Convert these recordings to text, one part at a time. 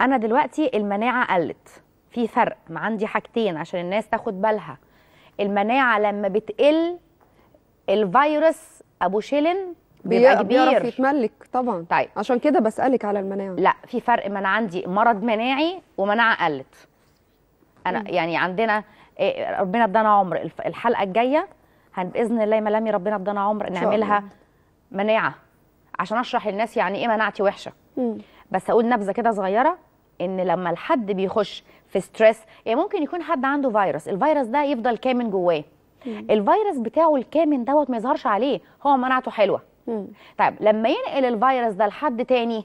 انا دلوقتي المناعه قلت في فرق ما عندي حاجتين عشان الناس تاخد بالها المناعه لما بتقل الفيروس ابو شيلن بيبقى كبير بيعرف يتملك طبعا طيب عشان كده بسالك على المناعه لا في فرق ما انا عندي مرض مناعي ومناعه قلت انا م. يعني عندنا إيه، ربنا ادانا عمر الحلقه الجايه باذن الله ما لم ربنا ادانا عمر نعملها مناعه عشان اشرح للناس يعني ايه مناعتي وحشه م. بس اقول نبذه كده صغيره ان لما الحد بيخش في ستريس يعني ممكن يكون حد عنده فيروس الفيروس ده يفضل كامن جواه الفيروس بتاعه الكامن دوت ما يظهرش عليه هو مناعته حلوه طيب لما ينقل الفيروس ده لحد تاني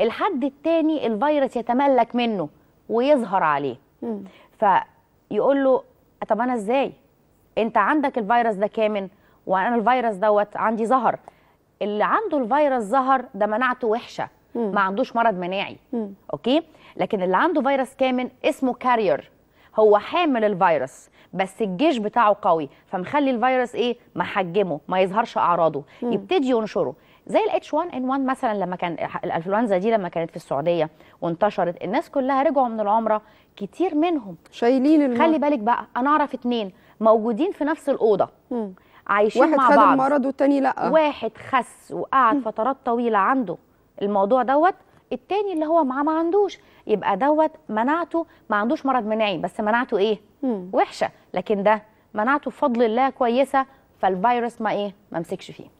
الحد التاني الفيروس يتملك منه ويظهر عليه فيقول له طب انا ازاي انت عندك الفيروس ده كامن وانا الفيروس دوت عندي ظهر اللي عنده الفيروس ظهر ده مناعته وحشه ما عندوش مرض مناعي مم. اوكي لكن اللي عنده فيروس كامن اسمه كارير هو حامل الفيروس بس الجيش بتاعه قوي فمخلي الفيروس ايه محجمه ما يظهرش اعراضه مم. يبتدي ينشره زي الاتش 1 ان 1 مثلا لما كان الانفلونزا دي لما كانت في السعوديه وانتشرت الناس كلها رجعوا من العمره كتير منهم شايلين المرض خلي بالك بقى انا اعرف اتنين موجودين في نفس الاوضه مم. عايشين مع بعض واحد خد المرض والتاني لا واحد خس وقعد فترات طويله عنده الموضوع دوت التاني اللي هو معاه ما عندوش يبقى دوت مناعته ما عندوش مرض مناعي بس مناعته ايه مم. وحشه لكن ده مناعته بفضل الله كويسه فالفيروس ما ايه ما مسكش فيه